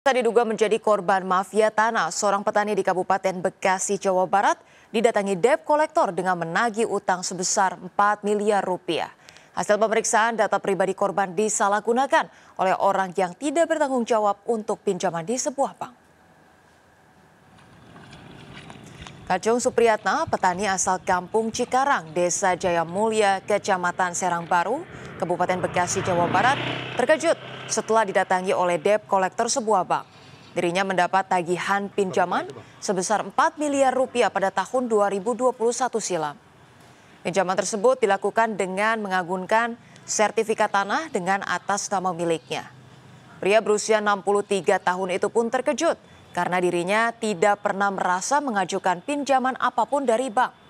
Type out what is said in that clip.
diduga menjadi korban mafia tanah, seorang petani di Kabupaten Bekasi, Jawa Barat, didatangi debt kolektor dengan menagih utang sebesar 4 miliar rupiah. Hasil pemeriksaan data pribadi korban disalahgunakan oleh orang yang tidak bertanggung jawab untuk pinjaman di sebuah bank. Kacung Supriyatna, petani asal kampung Cikarang, Desa Mulia, Kecamatan Serang Baru, Kabupaten Bekasi, Jawa Barat, terkejut setelah didatangi oleh dep kolektor sebuah bank. Dirinya mendapat tagihan pinjaman sebesar 4 miliar rupiah pada tahun 2021 silam. Pinjaman tersebut dilakukan dengan mengagunkan sertifikat tanah dengan atas nama miliknya. Pria berusia 63 tahun itu pun terkejut karena dirinya tidak pernah merasa mengajukan pinjaman apapun dari bank.